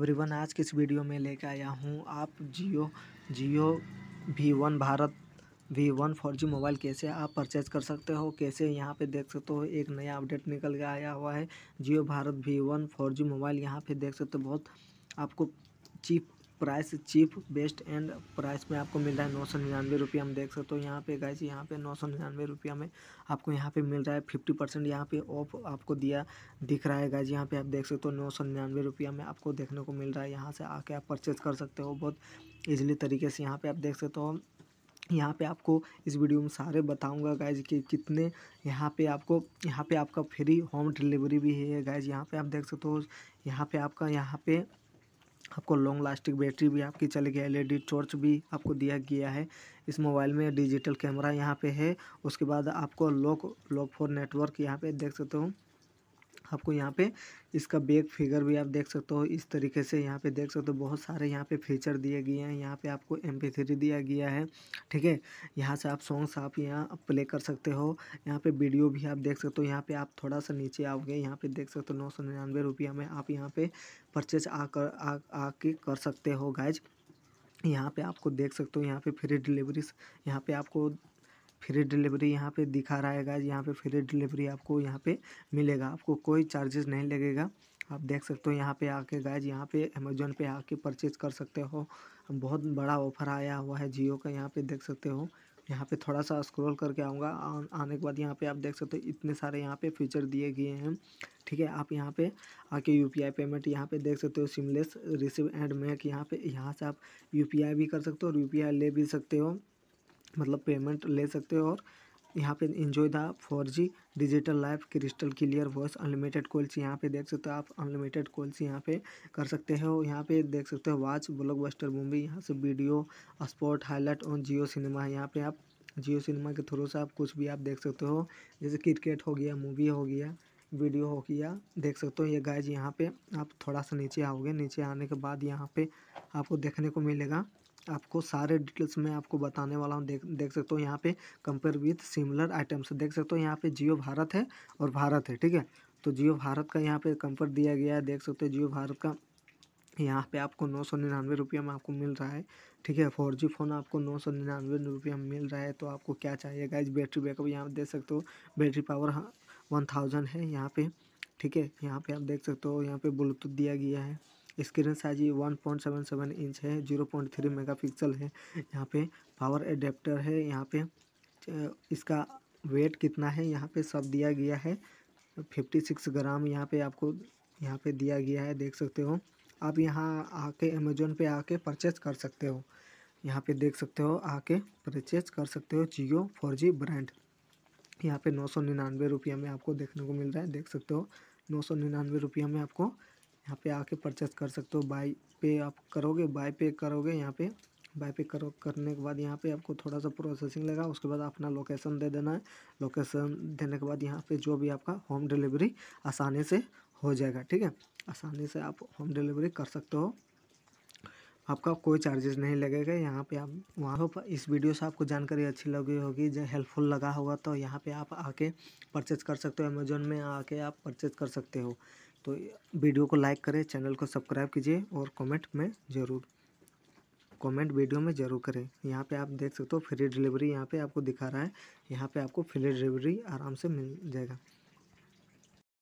everyone आज के इस वीडियो में लेकर आया हूँ आप Jio Jio V one Bharat V one four G mobile कैसे आप परचेज़ कर सकते हो कैसे यहाँ पे देख सकते हो एक नया अपडेट निकल के आया हुआ है Jio Bharat V one four G mobile यहाँ पे देख सकते हो बहुत आपको cheap price cheap best and price में आपको मिल रहा है नौ सौ निन्यानवे रुपया हम देख सकते हो यहाँ पे गाइस यहाँ पे नौ सौ निन्यानवे रुपया में आपको यहाँ पे मिल रहा है फिफ्टी परसेंट यहाँ पे ऑफ आपको दिया दिख रहा है गाइस यहाँ पे आप देख सकते हो नौ सौ निन्यानवे रुपया में आपको देखने को मिल रहा है यहाँ से आके आप परचेज़ कर सकते हो बहुत ईजिली तरीके से यहाँ पर आप देख सकते हो यहाँ पे आपको इस वीडियो में सारे बताऊंगा गाइज कि कितने यहाँ पे आपको यहाँ पे आपका फ्री होम डिलीवरी भी है गाइज यहाँ पे आप देख सकते हो यहाँ पे आपका यहाँ पे आपको लॉन्ग लास्टिक बैटरी भी आपकी चलेगी एलईडी टॉर्च भी आपको दिया गया है इस मोबाइल में डिजिटल कैमरा यहाँ पे है उसके बाद आपको लॉक लॉक फॉर नेटवर्क यहाँ पे देख सकते हो आपको यहाँ पे इसका बैक फिगर भी आप देख सकते हो इस तरीके से यहाँ पे देख सकते हो बहुत सारे यहाँ पे फीचर दिए गए हैं यहाँ पे आपको एम थ्री दिया गया है ठीक है यहाँ से आप सॉन्ग्स आप यहाँ प्ले कर सकते हो यहाँ पे वीडियो भी आप देख सकते हो यहाँ पे आप थोड़ा सा नीचे आओगे यहाँ पे देख सकते हो नौ सौ निन्यानवे रुपया में आप यहाँ पे परचेज आकर आके कर सकते हो गैज यहाँ पे आपको देख सकते हो यहाँ पे फ्री डिलीवरी यहाँ पे आपको फ्री डिलीवरी यहाँ पे दिखा रहा है गाइज यहाँ पे फ्री डिलीवरी आपको यहाँ पे मिलेगा आपको कोई चार्जेस नहीं लगेगा आप देख सकते हो यहाँ पे आके गाइज यहाँ पे अमेजोन पे आके परचेज कर सकते हो बहुत बड़ा ऑफर आया हुआ है जियो का यहाँ पे देख सकते हो यहाँ पे थोड़ा सा स्क्रॉल करके आऊँगा आने के बाद यहाँ पे आप देख सकते हो इतने सारे यहाँ पे फीचर दिए गए हैं ठीक है आप यहाँ पे आके यूपीआई पेमेंट यहाँ पे देख सकते हो सिमलेस रिसीव एंड मेक यहाँ पे यहाँ से आप यूपीआई भी कर सकते हो और यूपीआई ले भी सकते हो मतलब पेमेंट ले सकते हो और यहाँ पे enjoy the four G digital life crystal clear voice unlimited calls यहाँ पे देख सकते हो आप अनलिमिटेड कॉल्स यहाँ पे कर सकते हो यहाँ पे देख सकते हो वॉच बस्टर मूवी यहाँ से video spot highlight on Jio Cinema यहाँ पे आप जियो सिनेमा के थ्रू से आप कुछ भी आप देख सकते हो जैसे क्रिकेट हो गया मूवी हो गया वीडियो हो गया देख सकते हो ये गाइज यहाँ पे आप थोड़ा सा नीचे आओगे नीचे आने के बाद यहाँ पे आपको देखने को मिलेगा आपको सारे डिटेल्स में आपको बताने वाला हूँ देख देख सकते हो यहाँ पे कंपेयर विथ सिमिलर आइटम्स देख सकते हो यहाँ पे जियो भारत है और भारत है ठीक है तो जियो भारत का यहाँ पे कंपेयर दिया गया है देख सकते हो जियो भारत का यहाँ पे आपको नौ सौ निन्यानवे रुपये में आपको मिल रहा है ठीक है फोर जी फ़ोन आपको नौ सौ निन्यानवे रुपये में मिल रहा है तो आपको क्या चाहिए गाइज बैटरी बैकअप यहाँ पे देख सकते हो बैटरी पावर वन थाउजेंड है यहाँ पे ठीक है यहाँ पे आप देख सकते हो यहाँ पे ब्लूटूथ दिया गया है screen size one point seven seven inch है zero point three mega pixel है यहाँ पे पावर एडेप्टर है यहाँ पे इसका वेट कितना है यहाँ पे सब दिया गया है फिफ्टी सिक्स ग्राम यहाँ पे आपको यहाँ पे दिया गया है देख सकते हो आप यहाँ आके अमेजोन पे आके परचेज कर सकते हो यहाँ पे देख सकते हो आके परचेज कर सकते हो जियो फोर जी ब्रांड यहाँ पे नौ सौ निन्यानवे रुपये में आपको देखने को मिल रहा है देख सकते हो नौ सौ निन्यानवे रुपये में आपको यहाँ पे आके परचेस कर सकते हो बाई पे आप करोगे बाई पे करोगे यहाँ पे बाई पे करो करने के बाद यहाँ पे आपको थोड़ा सा प्रोसेसिंग लगा उसके बाद अपना लोकेशन दे देना है लोकेशन देने के बाद यहाँ पे जो भी आपका होम डिलीवरी आसानी से हो जाएगा ठीक है आसानी से आप होम डिलीवरी कर सकते हो आपका कोई चार्जेस नहीं लगेगा यहाँ पे आप वहाँ पर इस वीडियो से आपको जानकारी अच्छी लगी होगी जो हेल्पफुल लगा होगा तो यहाँ पे आप आके परचेज कर सकते हो अमेजोन में आके आप परचेज कर सकते हो तो वीडियो को लाइक करें चैनल को सब्सक्राइब कीजिए और कमेंट में ज़रूर कमेंट वीडियो में ज़रूर करें यहाँ पे आप देख सकते हो फ्री डिलीवरी यहाँ पे आपको दिखा रहा है यहाँ पे आपको फ्री डिलीवरी आराम से मिल जाएगा